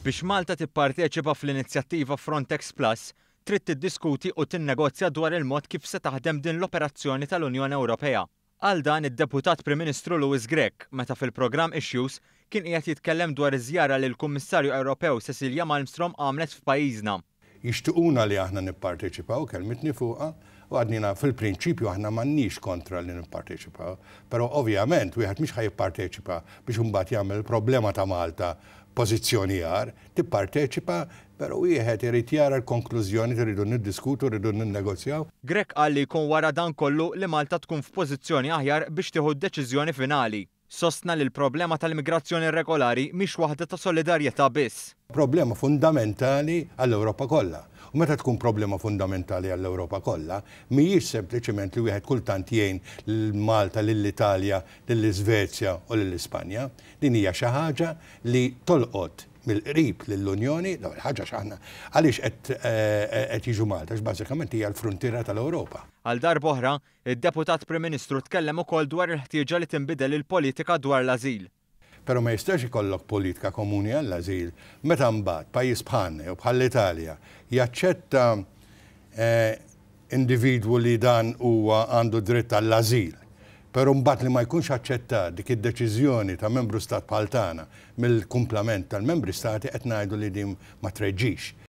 Biex Malta tipparteċipa fl-inizjattiva Frontex Plus, trid tiddiskuti u tinnegozja dwar il-mod kif se taħdem din l-operazzjoni tal-Unjoni Ewropea. Għal dan id-deputat Prim Ministru Louis Grek, meta fil-programm Issues kien qiegħed jitkellem dwar iż-żjara li l-Kummissarju Ewropew Cecilia Malmstrom għamlet f'pajjiżna jishtuquna li aħna nipparteċipaw, kelmitni fuqa, u għadnina fil-prinċipju aħna mannix kontra li nipparteċipaw. Pero ovvjament, u jħat miex jipparteċipa biex umbat jagħmel problema ta' Malta pozizjonijar, tipparteċipa, pero u jħet irrit jara l-konklużjoni li rridu niddiskutu, rridu ninnegozjaw. Grek għalli kun wara dan kollu li Malta tkun f'pożizzjoni aħjar biex tieħu deċiżjoni finali. Sostna li l-problema tal-migrazzjoni regolari miex waħda ta' solidarjetà biss problema fundamentali għall-Europa kollha. U meta tkun problema fundamentali għall-Europa kollha, mhijiex sempliċement li wieħed kultant jgħin l-Malta, l-Italja, l-Svezja u l-Ispanja. Din hija xi ħaġa li tolqot mill-qrib lill-Unjoni, daw il-ħaġa xaħna, għaliex eh, qed jiġu Malta, x'bażikament hija l-frontiera tal-Ewropa. Għal dar boħra, id-deputat Prim Ministru tkellem ukoll dwar il-ħtieġa li tinbidel il-politika dwar l-ażil pero ma jistax ikollok politika komuni għall-azil. Meta mbagħad pajjiż bħalna jew bħal italja jaċċetta eh, individwu li dan huwa għandu dritt għall-azil. Pero mbagħad li ma jkunx aċċettat dik id-deċiżjoni ta' membru stat bħal mill-kumplament tal-membri stati qed ngħidu li din ma treġġix.